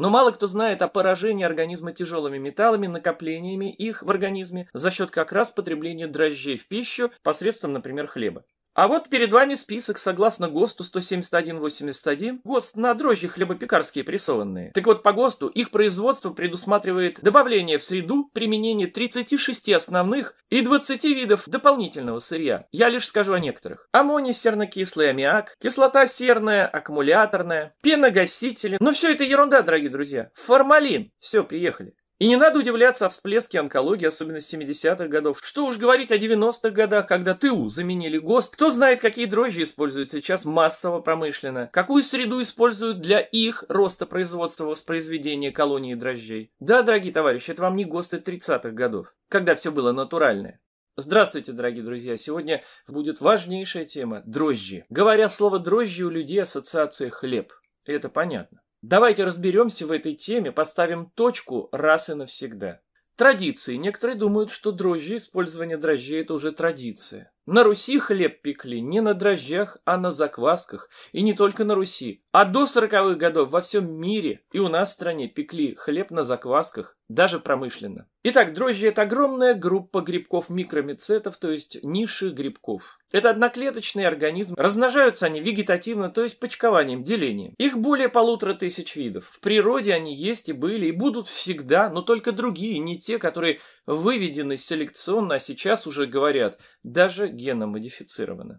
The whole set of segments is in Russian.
Но мало кто знает о поражении организма тяжелыми металлами, накоплениями их в организме за счет как раз потребления дрожжей в пищу посредством, например, хлеба. А вот перед вами список, согласно ГОСТу 17181, ГОСТ на дрожжи хлебопекарские прессованные. Так вот, по ГОСТу их производство предусматривает добавление в среду применение 36 основных и 20 видов дополнительного сырья. Я лишь скажу о некоторых. Аммоний сернокислый аммиак, кислота серная, аккумуляторная, пеногасители. Но ну, все это ерунда, дорогие друзья. Формалин. Все, приехали. И не надо удивляться о всплеске онкологии, особенно с 70-х годов. Что уж говорить о 90-х годах, когда ТУ заменили ГОСТ. Кто знает, какие дрожжи используют сейчас массово промышленно. Какую среду используют для их роста производства воспроизведения колонии дрожжей. Да, дорогие товарищи, это вам не ГОСТы 30-х годов, когда все было натуральное. Здравствуйте, дорогие друзья! Сегодня будет важнейшая тема – дрожжи. Говоря слово «дрожжи», у людей ассоциация «хлеб». И это понятно. Давайте разберемся в этой теме, поставим точку раз и навсегда. Традиции. Некоторые думают, что дрожжи, использование дрожжей – это уже традиция. На Руси хлеб пекли не на дрожжах, а на заквасках. И не только на Руси. А до сороковых годов во всем мире и у нас в стране пекли хлеб на заквасках, даже промышленно. Итак, дрожжи – это огромная группа грибков-микромицетов, то есть низших грибков. Это одноклеточные организмы. Размножаются они вегетативно, то есть почкованием, делением. Их более полутора тысяч видов. В природе они есть и были, и будут всегда, но только другие, не те, которые выведены селекционно, а сейчас уже говорят, даже генно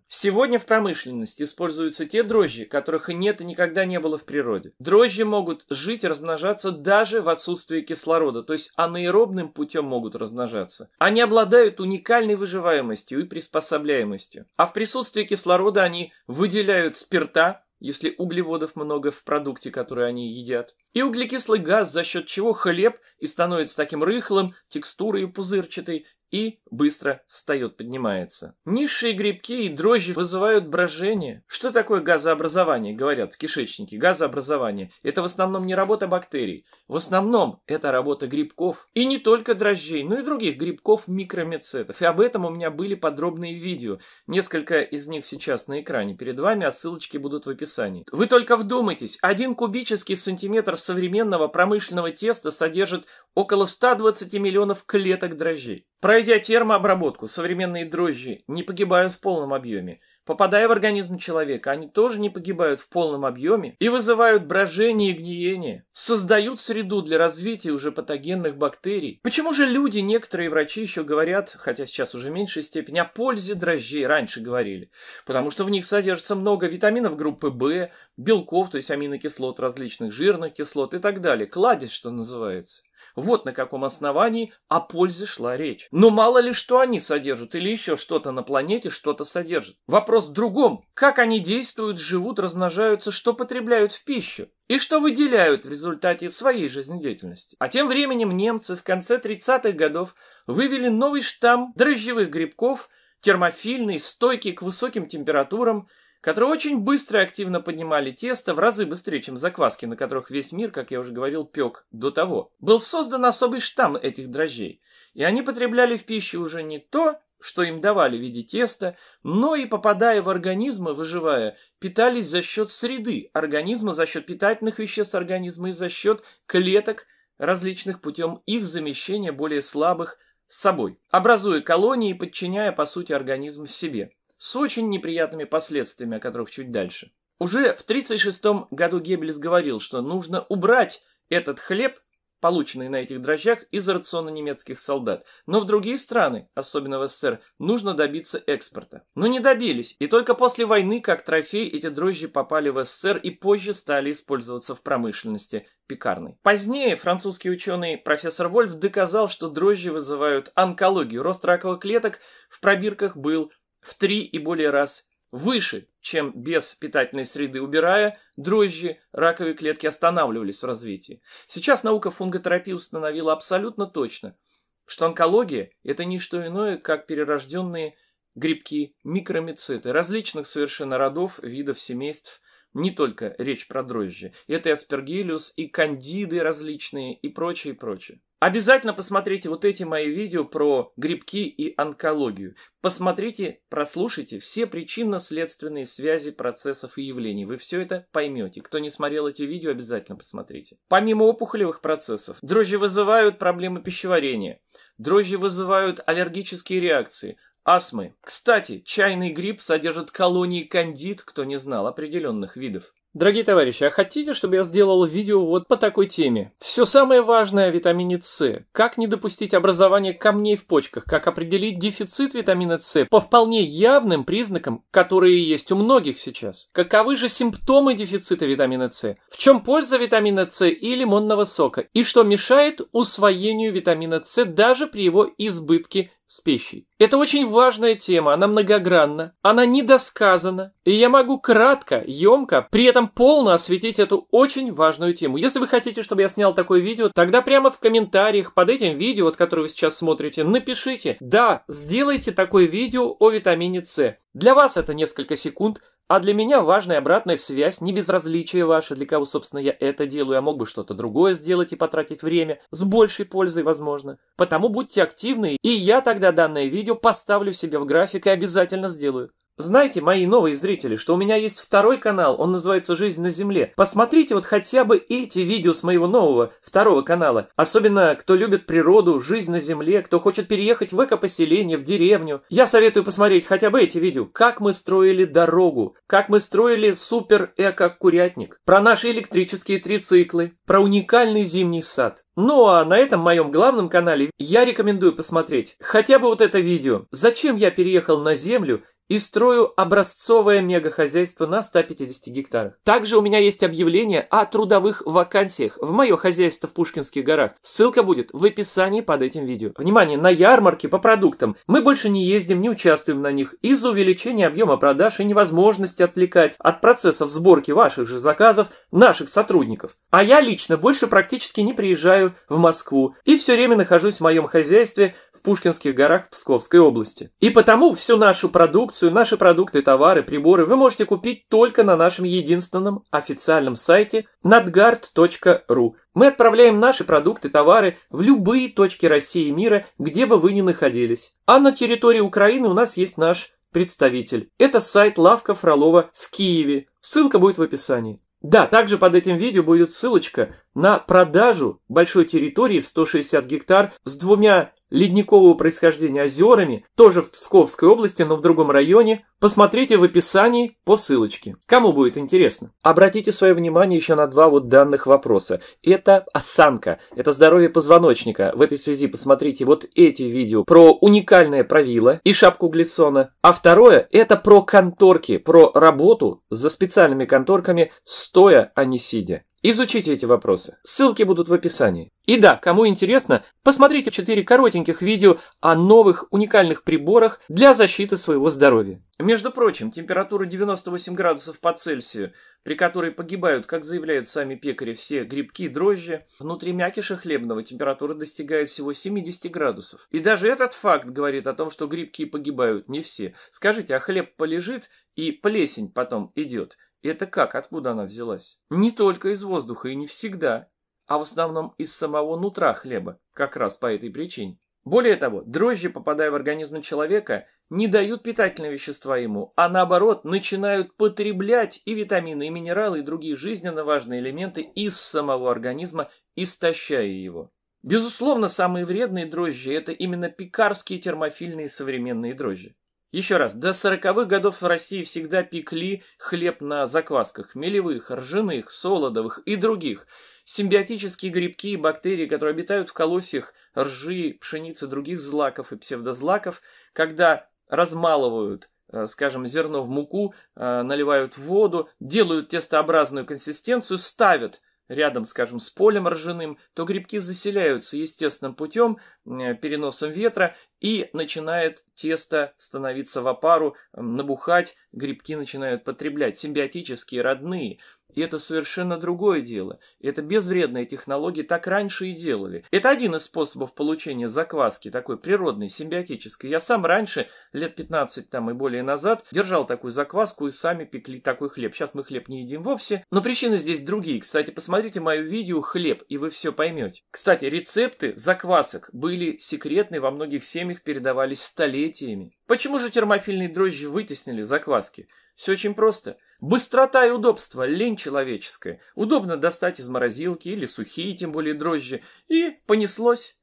Сегодня в промышленности используются те дрожжи, которых и нет и никогда не было в природе. Дрожжи могут жить, и размножаться даже в отсутствии кислорода, то есть анаэробным путем могут размножаться. Они обладают уникальной выживаемостью и приспособляемостью. А в присутствии кислорода они выделяют спирта, если углеводов много в продукте, который они едят, и углекислый газ, за счет чего хлеб и становится таким рыхлым, текстурой пузырчатой, и быстро встает, поднимается. Низшие грибки и дрожжи вызывают брожение. Что такое газообразование, говорят в кишечнике? Газообразование – это в основном не работа бактерий. В основном это работа грибков. И не только дрожжей, но и других грибков микромецетов. И об этом у меня были подробные видео. Несколько из них сейчас на экране перед вами, а ссылочки будут в описании. Вы только вдумайтесь, один кубический сантиметр современного промышленного теста содержит около 120 миллионов клеток дрожжей. Пройдя термообработку, современные дрожжи не погибают в полном объеме. Попадая в организм человека, они тоже не погибают в полном объеме и вызывают брожение и гниение, создают среду для развития уже патогенных бактерий. Почему же люди, некоторые врачи еще говорят, хотя сейчас уже в меньшей степени, о пользе дрожжей раньше говорили? Потому что в них содержится много витаминов группы В, белков, то есть аминокислот различных, жирных кислот и так далее. Кладезь, что называется. Вот на каком основании о пользе шла речь. Но мало ли что они содержат или еще что-то на планете что-то содержит. Вопрос в другом. Как они действуют, живут, размножаются, что потребляют в пищу? и что выделяют в результате своей жизнедеятельности. А тем временем немцы в конце 30-х годов вывели новый штамм дрожжевых грибков, термофильный, стойкий к высоким температурам, которые очень быстро и активно поднимали тесто, в разы быстрее, чем закваски, на которых весь мир, как я уже говорил, пек до того. Был создан особый штамм этих дрожжей, и они потребляли в пищу уже не то, что им давали в виде теста, но и попадая в организмы, выживая, питались за счет среды организма, за счет питательных веществ организма и за счет клеток различных путем их замещения более слабых с собой, образуя колонии и подчиняя, по сути, организм себе с очень неприятными последствиями, о которых чуть дальше. Уже в 1936 году Геббельс говорил, что нужно убрать этот хлеб, полученный на этих дрожжах, из рациона немецких солдат. Но в другие страны, особенно в СССР, нужно добиться экспорта. Но не добились, и только после войны, как трофей, эти дрожжи попали в СССР и позже стали использоваться в промышленности пекарной. Позднее французский ученый профессор Вольф доказал, что дрожжи вызывают онкологию. Рост раковых клеток в пробирках был в три и более раз выше, чем без питательной среды убирая, дрожжи раковые клетки останавливались в развитии. Сейчас наука фунготерапии установила абсолютно точно, что онкология – это не что иное, как перерожденные грибки, микромициты различных совершенно родов, видов, семейств – не только речь про дрожжи. Это и аспергилюс, и кандиды различные, и прочее, и прочее. Обязательно посмотрите вот эти мои видео про грибки и онкологию. Посмотрите, прослушайте все причинно-следственные связи процессов и явлений. Вы все это поймете. Кто не смотрел эти видео, обязательно посмотрите. Помимо опухолевых процессов, дрожжи вызывают проблемы пищеварения. Дрожжи вызывают аллергические реакции, астмы. Кстати, чайный гриб содержит колонии кандид, кто не знал определенных видов. Дорогие товарищи, а хотите, чтобы я сделал видео вот по такой теме? Все самое важное о витамине С. Как не допустить образования камней в почках? Как определить дефицит витамина С по вполне явным признакам, которые есть у многих сейчас? Каковы же симптомы дефицита витамина С? В чем польза витамина С и лимонного сока? И что мешает усвоению витамина С даже при его избытке с пищей. Это очень важная тема, она многогранна, она недосказана, и я могу кратко, емко, при этом полно осветить эту очень важную тему. Если вы хотите, чтобы я снял такое видео, тогда прямо в комментариях под этим видео, от которого вы сейчас смотрите, напишите, да, сделайте такое видео о витамине С. Для вас это несколько секунд, а для меня важная обратная связь, не безразличие ваше, для кого, собственно, я это делаю, а мог бы что-то другое сделать и потратить время, с большей пользой, возможно. Потому будьте активны, и я тогда данное видео поставлю себе в график и обязательно сделаю. Знаете, мои новые зрители, что у меня есть второй канал, он называется «Жизнь на Земле». Посмотрите вот хотя бы эти видео с моего нового, второго канала. Особенно, кто любит природу, жизнь на Земле, кто хочет переехать в эко-поселение, в деревню. Я советую посмотреть хотя бы эти видео. Как мы строили дорогу, как мы строили супер-эко-курятник, про наши электрические трициклы, про уникальный зимний сад. Ну а на этом моем главном канале я рекомендую посмотреть хотя бы вот это видео. Зачем я переехал на Землю и строю образцовое мегахозяйство на 150 гектарах. Также у меня есть объявление о трудовых вакансиях в мое хозяйство в Пушкинских горах. Ссылка будет в описании под этим видео. Внимание, на ярмарке по продуктам мы больше не ездим, не участвуем на них из-за увеличения объема продаж и невозможности отвлекать от процессов сборки ваших же заказов наших сотрудников. А я лично больше практически не приезжаю в Москву и все время нахожусь в моем хозяйстве, в Пушкинских горах в Псковской области. И потому всю нашу продукцию, наши продукты, товары, приборы вы можете купить только на нашем единственном официальном сайте надгард.ру. Мы отправляем наши продукты, товары в любые точки России и мира, где бы вы ни находились. А на территории Украины у нас есть наш представитель. Это сайт «Лавка Фролова» в Киеве. Ссылка будет в описании. Да, также под этим видео будет ссылочка на продажу большой территории в 160 гектар с двумя ледникового происхождения озерами, тоже в Псковской области, но в другом районе, посмотрите в описании по ссылочке. Кому будет интересно. Обратите свое внимание еще на два вот данных вопроса. Это осанка, это здоровье позвоночника. В этой связи посмотрите вот эти видео про уникальное правило и шапку глиссона. А второе это про конторки, про работу за специальными конторками стоя, а не сидя. Изучите эти вопросы. Ссылки будут в описании. И да, кому интересно, посмотрите 4 коротеньких видео о новых уникальных приборах для защиты своего здоровья. Между прочим, температура 98 градусов по Цельсию, при которой погибают, как заявляют сами пекари, все грибки, дрожжи, внутри мякиша хлебного температура достигает всего 70 градусов. И даже этот факт говорит о том, что грибки погибают не все. Скажите, а хлеб полежит и плесень потом идет – это как, откуда она взялась? Не только из воздуха и не всегда, а в основном из самого нутра хлеба, как раз по этой причине. Более того, дрожжи, попадая в организм человека, не дают питательные вещества ему, а наоборот, начинают потреблять и витамины, и минералы, и другие жизненно важные элементы из самого организма, истощая его. Безусловно, самые вредные дрожжи – это именно пекарские термофильные современные дрожжи. Еще раз, до сороковых годов в России всегда пекли хлеб на заквасках – мелевых, ржаных, солодовых и других. Симбиотические грибки и бактерии, которые обитают в колосьях ржи, пшеницы, других злаков и псевдозлаков, когда размалывают э, скажем, зерно в муку, э, наливают воду, делают тестообразную консистенцию, ставят рядом, скажем, с полем ржаным, то грибки заселяются естественным путем, э, переносом ветра, и начинает тесто становиться в опару, набухать, грибки начинают потреблять, симбиотические, родные – и это совершенно другое дело. Это безвредные технологии так раньше и делали. Это один из способов получения закваски, такой природной, симбиотической. Я сам раньше, лет 15 там и более назад, держал такую закваску и сами пекли такой хлеб. Сейчас мы хлеб не едим вовсе. Но причины здесь другие. Кстати, посмотрите мое видео «Хлеб», и вы все поймете. Кстати, рецепты заквасок были секретны, во многих семьях передавались столетиями. Почему же термофильные дрожжи вытеснили закваски? Все очень просто – Быстрота и удобство – лень человеческая. Удобно достать из морозилки или сухие, тем более дрожжи, и понеслось.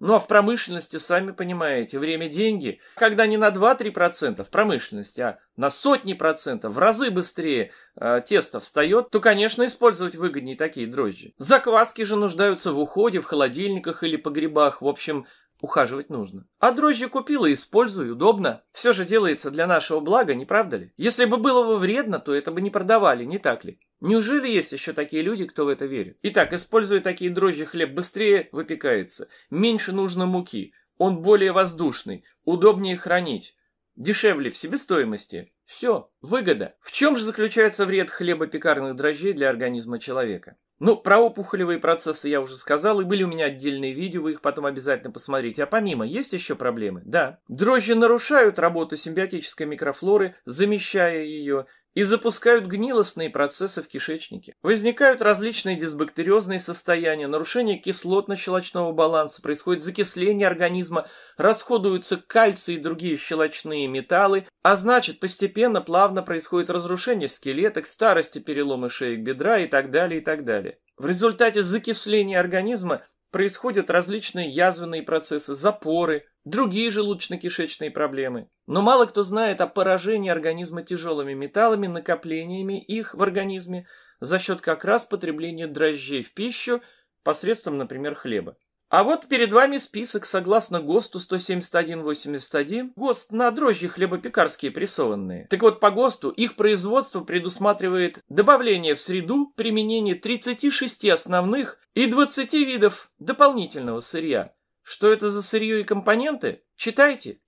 Ну а в промышленности, сами понимаете, время – деньги. Когда не на 2-3% в промышленности, а на сотни процентов, в разы быстрее э, тесто встает, то, конечно, использовать выгоднее такие дрожжи. Закваски же нуждаются в уходе, в холодильниках или погребах. В общем, ухаживать нужно. А дрожжи купила, использую, удобно. Все же делается для нашего блага, не правда ли? Если бы было бы вредно, то это бы не продавали, не так ли? Неужели есть еще такие люди, кто в это верит? Итак, используя такие дрожжи, хлеб быстрее выпекается, меньше нужно муки, он более воздушный, удобнее хранить, дешевле в себестоимости. Все, выгода. В чем же заключается вред хлебопекарных пекарных дрожжей для организма человека? Ну, про опухолевые процессы я уже сказал, и были у меня отдельные видео, вы их потом обязательно посмотрите. А помимо, есть еще проблемы? Да. Дрожжи нарушают работу симбиотической микрофлоры, замещая ее, и запускают гнилостные процессы в кишечнике. Возникают различные дисбактериозные состояния, нарушение кислотно-щелочного баланса, происходит закисление организма, расходуются кальций и другие щелочные металлы, а значит постепенно, плавно происходит разрушение скелета, к старости переломы шеи, бедра и так далее, и так далее. В результате закисления организма происходят различные язвенные процессы, запоры, другие желудочно-кишечные проблемы. Но мало кто знает о поражении организма тяжелыми металлами, накоплениями их в организме за счет как раз потребления дрожжей в пищу посредством, например, хлеба. А вот перед вами список согласно ГОСТу 17181. ГОСТ на дрожжи хлебопекарские прессованные. Так вот, по ГОСТу их производство предусматривает добавление в среду, применение 36 основных и 20 видов дополнительного сырья. Что это за сырье и компоненты? Читайте.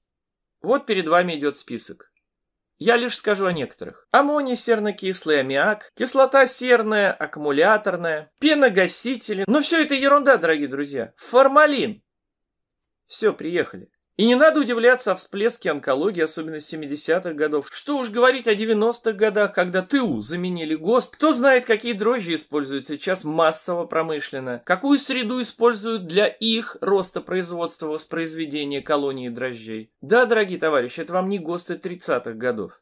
Вот перед вами идет список. Я лишь скажу о некоторых. Аммоний сернокислый аммиак, кислота серная, аккумуляторная, пеногасители. Но ну, все это ерунда, дорогие друзья. Формалин. Все, приехали. И не надо удивляться о всплеске онкологии, особенно с 70-х годов. Что уж говорить о 90-х годах, когда ТУ заменили ГОСТ. Кто знает, какие дрожжи используют сейчас массово промышленно. Какую среду используют для их роста производства воспроизведения колонии дрожжей. Да, дорогие товарищи, это вам не ГОСТы 30-х годов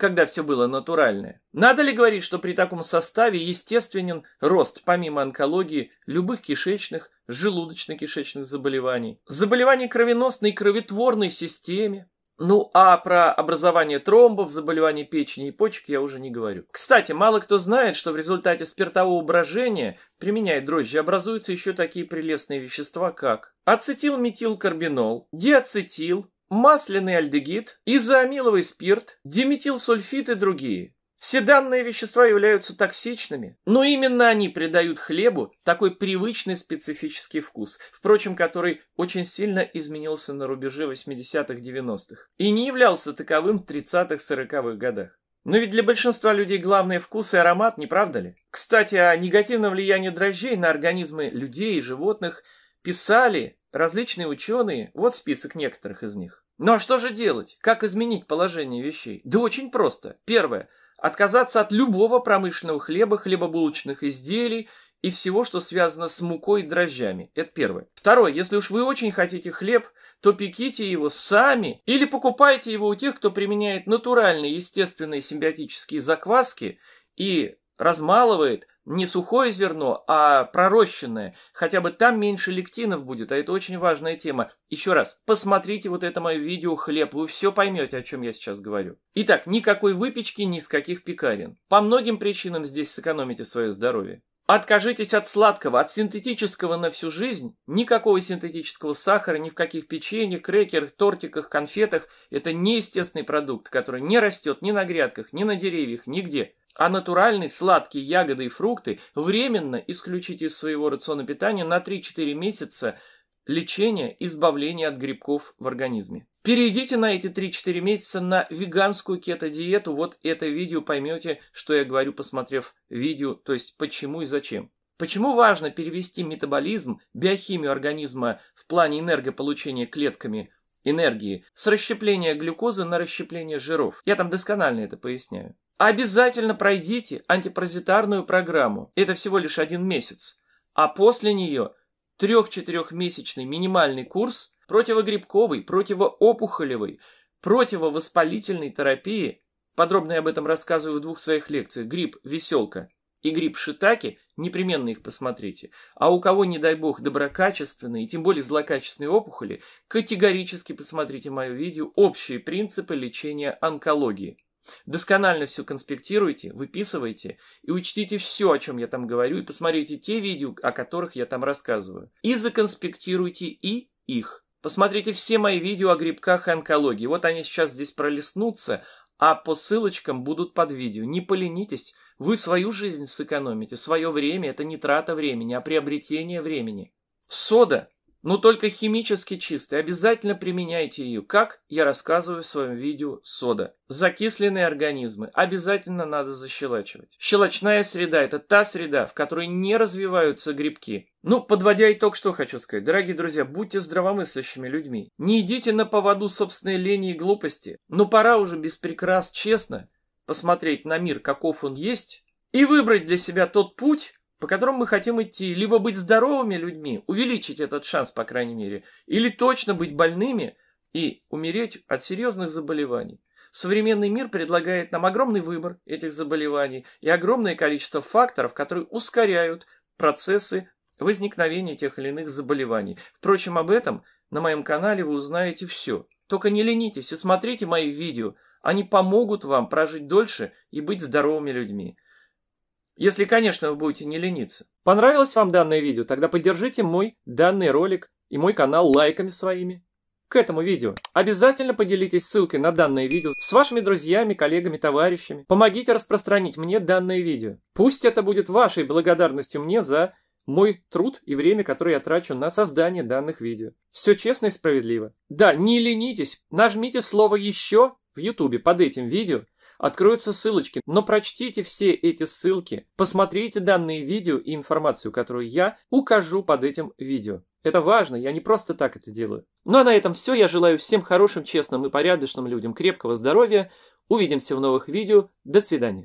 когда все было натуральное. Надо ли говорить, что при таком составе естественен рост, помимо онкологии, любых кишечных, желудочно-кишечных заболеваний, заболеваний кровеносной и кровотворной системе? Ну, а про образование тромбов, заболеваний печени и почек я уже не говорю. Кстати, мало кто знает, что в результате спиртового брожения, применяя дрожжи, образуются еще такие прелестные вещества, как ацетилметилкарбинол, диацетил, масляный альдегид, изоамиловый спирт, диметилсульфит и другие. Все данные вещества являются токсичными, но именно они придают хлебу такой привычный специфический вкус, впрочем, который очень сильно изменился на рубеже 80-х-90-х и не являлся таковым в 30-40-х годах. Но ведь для большинства людей главный вкус и аромат, не правда ли? Кстати, о негативном влиянии дрожжей на организмы людей и животных писали Различные ученые, вот список некоторых из них. Ну а что же делать? Как изменить положение вещей? Да очень просто. Первое. Отказаться от любого промышленного хлеба, хлебобулочных изделий и всего, что связано с мукой и дрожжами. Это первое. Второе. Если уж вы очень хотите хлеб, то пеките его сами или покупайте его у тех, кто применяет натуральные, естественные симбиотические закваски и размалывает не сухое зерно, а пророщенное. Хотя бы там меньше лектинов будет, а это очень важная тема. Еще раз, посмотрите вот это мое видео «Хлеб», вы все поймете, о чем я сейчас говорю. Итак, никакой выпечки, ни с каких пекарен. По многим причинам здесь сэкономите свое здоровье. Откажитесь от сладкого, от синтетического на всю жизнь. Никакого синтетического сахара ни в каких печеньях, крекерах, тортиках, конфетах. Это неестественный продукт, который не растет ни на грядках, ни на деревьях, нигде а натуральные сладкие ягоды и фрукты временно исключить из своего рациона питания на 3-4 месяца лечения избавления от грибков в организме. Перейдите на эти 3-4 месяца на веганскую кето-диету. Вот это видео поймете, что я говорю, посмотрев видео, то есть почему и зачем. Почему важно перевести метаболизм, биохимию организма в плане энергополучения клетками энергии с расщепления глюкозы на расщепление жиров? Я там досконально это поясняю. Обязательно пройдите антипаразитарную программу. Это всего лишь один месяц. А после нее трех-четырехмесячный минимальный курс противогрибковой, противоопухолевой, противовоспалительной терапии. Подробно я об этом рассказываю в двух своих лекциях «Грипп. Веселка» и «Грипп Шитаки». Непременно их посмотрите. А у кого, не дай бог, доброкачественные, тем более злокачественные опухоли, категорически посмотрите мое видео «Общие принципы лечения онкологии». Досконально все конспектируйте, выписывайте и учтите все, о чем я там говорю, и посмотрите те видео, о которых я там рассказываю. И законспектируйте и их. Посмотрите все мои видео о грибках и онкологии. Вот они сейчас здесь пролистнутся, а по ссылочкам будут под видео. Не поленитесь, вы свою жизнь сэкономите, свое время – это не трата времени, а приобретение времени. Сода но только химически чистой. Обязательно применяйте ее, как я рассказываю в своем видео сода. Закисленные организмы обязательно надо защелачивать. Щелочная среда – это та среда, в которой не развиваются грибки. Ну, подводя итог, что хочу сказать. Дорогие друзья, будьте здравомыслящими людьми. Не идите на поводу собственной лени и глупости. Но пора уже без прикрас честно посмотреть на мир, каков он есть, и выбрать для себя тот путь, по которому мы хотим идти, либо быть здоровыми людьми, увеличить этот шанс, по крайней мере, или точно быть больными и умереть от серьезных заболеваний. Современный мир предлагает нам огромный выбор этих заболеваний и огромное количество факторов, которые ускоряют процессы возникновения тех или иных заболеваний. Впрочем, об этом на моем канале вы узнаете все. Только не ленитесь и смотрите мои видео. Они помогут вам прожить дольше и быть здоровыми людьми. Если, конечно, вы будете не лениться. Понравилось вам данное видео? Тогда поддержите мой данный ролик и мой канал лайками своими к этому видео. Обязательно поделитесь ссылкой на данное видео с вашими друзьями, коллегами, товарищами. Помогите распространить мне данное видео. Пусть это будет вашей благодарностью мне за мой труд и время, которое я трачу на создание данных видео. Все честно и справедливо. Да, не ленитесь, нажмите слово «Еще» в YouTube под этим видео – откроются ссылочки, но прочтите все эти ссылки, посмотрите данные видео и информацию, которую я укажу под этим видео. Это важно, я не просто так это делаю. Ну а на этом все, я желаю всем хорошим, честным и порядочным людям крепкого здоровья, увидимся в новых видео, до свидания.